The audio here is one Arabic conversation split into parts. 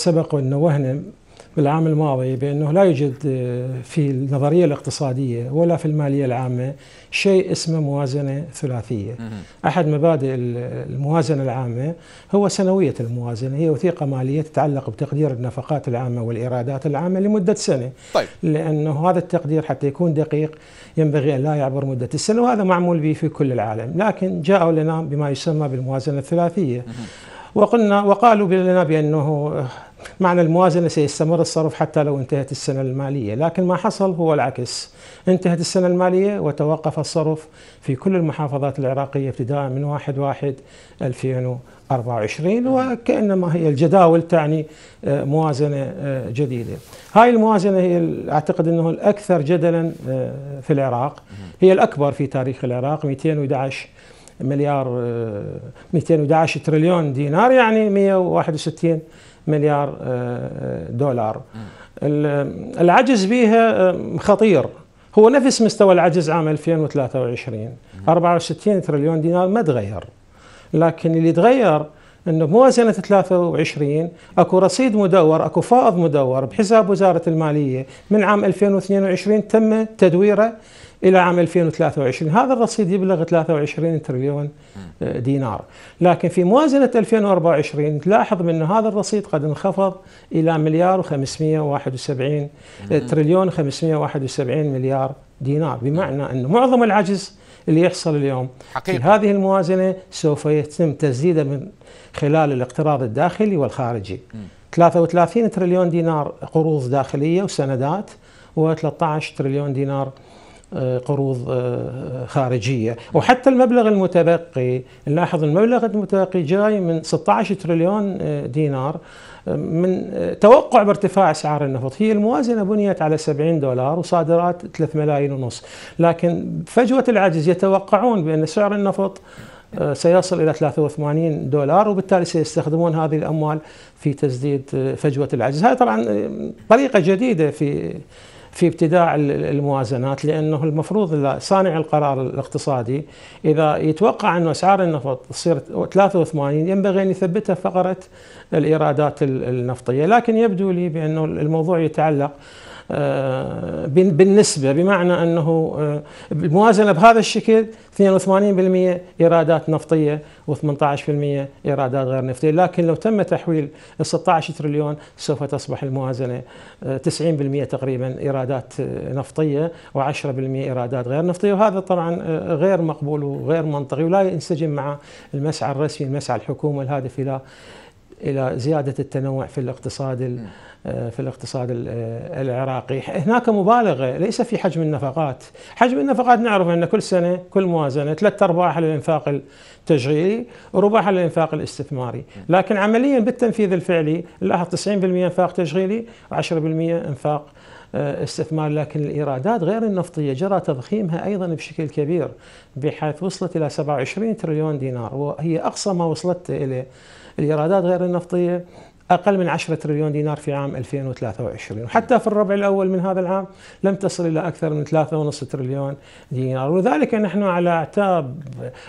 سبق أن نوهنا بالعام الماضي بأنه لا يوجد آه، في النظرية الاقتصادية ولا في المالية العامة شيء اسمه موازنة ثلاثية أحد مبادئ الموازنة العامة هو سنوية الموازنة هي وثيقة مالية تتعلق بتقدير النفقات العامة والإيرادات العامة لمدة سنة طيب. لأنه هذا التقدير حتى يكون دقيق ينبغي أن لا يعبر مدة السنة وهذا معمول به في كل العالم لكن جاءوا لنا بما يسمى بالموازنة الثلاثية وقلنا وقالوا لنا بأنه معنى الموازنة سيستمر الصرف حتى لو انتهت السنة المالية لكن ما حصل هو العكس انتهت السنة المالية وتوقف الصرف في كل المحافظات العراقية ابتداء من 1 1 2024 وكأنما هي الجداول تعني آه، موازنة آه، جديدة هاي الموازنة هي أعتقد أنه الأكثر جدلا آه، في العراق هي الأكبر في تاريخ العراق 211 مليار 211 آه، تريليون دينار يعني 161 مليار آه، آه، دولار العجز بها خطير هو نفس مستوى العجز عام 2023 64 تريليون دينار ما تغير لكن اللي تغير انه بموازنه 23 اكو رصيد مدور اكو فائض مدور بحساب وزاره الماليه من عام 2022 تم تدويره الى عام 2023 هذا الرصيد يبلغ 23 تريليون آه، دينار لكن في موازنه 2024 تلاحظ من هذا الرصيد قد انخفض الى مليار و571 آه، تريليون 571 مليار دينار بمعنى ان معظم العجز اللي يحصل اليوم حقيقة. في هذه الموازنه سوف يتم تسديده من خلال الاقتراض الداخلي والخارجي م. 33 تريليون دينار قروض داخليه وسندات و13 تريليون دينار آه، قروض آه، آه، خارجية وحتى المبلغ المتبقي نلاحظ المبلغ المتبقي جاي من 16 تريليون دينار من توقع بارتفاع اسعار النفط هي الموازنه بنيت على 70 دولار وصادرات 3 ملايين ونص لكن فجوه العجز يتوقعون بان سعر النفط سيصل الى 83 دولار وبالتالي سيستخدمون هذه الاموال في تسديد فجوه العجز هذه طبعا طريقه جديده في في ابتداع الموازنات لانه المفروض صانع القرار الاقتصادي اذا يتوقع انه اسعار النفط تصير 83 ينبغي ان يثبتها فقره الايرادات النفطيه، لكن يبدو لي بانه الموضوع يتعلق آه، بالنسبة بمعنى أنه آه، الموازنة بهذا الشكل 82% إيرادات نفطية و18% إيرادات غير نفطية لكن لو تم تحويل ال 16 تريليون سوف تصبح الموازنة 90% آه، تقريبا إيرادات نفطية و10% إيرادات غير نفطية وهذا طبعا غير مقبول وغير منطقي ولا ينسجم مع المسعى الرسمي المسعى الحكومة الهادف إلى الى زياده التنوع في الاقتصاد آه، في الاقتصاد آه، العراقي هناك مبالغه ليس في حجم النفقات حجم النفقات نعرف ان كل سنه كل موازنه ثلاث ارباعها للانفاق التشغيلي وربع للانفاق الاستثماري لكن عمليا بالتنفيذ الفعلي لاحظ 90% انفاق تشغيلي و10% انفاق آه، استثمار لكن الإيرادات غير النفطية جرى تضخيمها أيضا بشكل كبير بحيث وصلت إلى 27 تريليون دينار وهي أقصى ما وصلت إليه الإيرادات غير النفطية أقل من 10 تريليون دينار في عام 2023 وحتى في الربع الأول من هذا العام لم تصل إلى أكثر من 3.5 تريليون دينار ولذلك نحن على اعتاب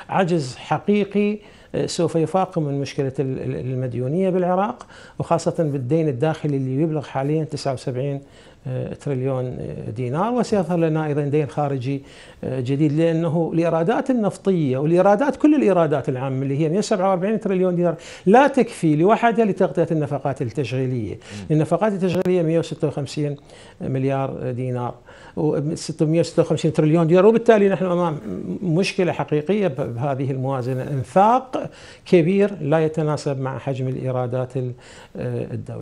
عجز حقيقي آه، سوف يفاقم من مشكلة المديونية بالعراق وخاصة بالدين الداخلي اللي يبلغ حاليا 79 آه، تريليون آه، دينار وسيظهر لنا ايضا دين خارجي آه، جديد لانه الايرادات النفطيه والايرادات كل الايرادات العامه اللي هي 147 تريليون دينار لا تكفي لوحدها لتغطيه النفقات التشغيليه، النفقات التشغيليه 156 مليار دينار و656 تريليون دينار وبالتالي نحن امام مشكله حقيقيه بهذه الموازنه انفاق كبير لا يتناسب مع حجم الايرادات الدوله.